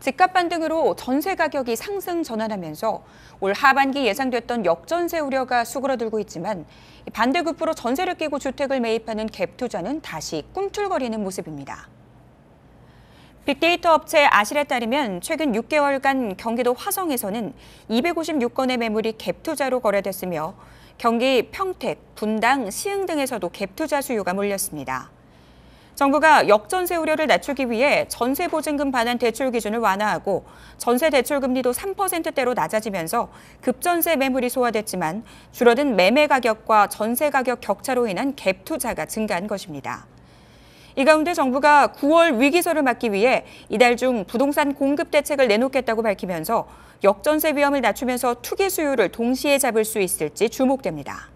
집값 반등으로 전세 가격이 상승 전환하면서 올 하반기 예상됐던 역전세 우려가 수그러들고 있지만 반대급부로 전세를 끼고 주택을 매입하는 갭 투자는 다시 꿈틀거리는 모습입니다. 빅데이터 업체 아실에 따르면 최근 6개월간 경기도 화성에서는 256건의 매물이 갭 투자로 거래됐으며 경기 평택, 분당, 시흥 등에서도 갭 투자 수요가 몰렸습니다. 정부가 역전세 우려를 낮추기 위해 전세 보증금 반환 대출 기준을 완화하고 전세 대출 금리도 3%대로 낮아지면서 급전세 매물이 소화됐지만 줄어든 매매 가격과 전세 가격 격차로 인한 갭 투자가 증가한 것입니다. 이 가운데 정부가 9월 위기설을 막기 위해 이달 중 부동산 공급 대책을 내놓겠다고 밝히면서 역전세 위험을 낮추면서 투기 수요를 동시에 잡을 수 있을지 주목됩니다.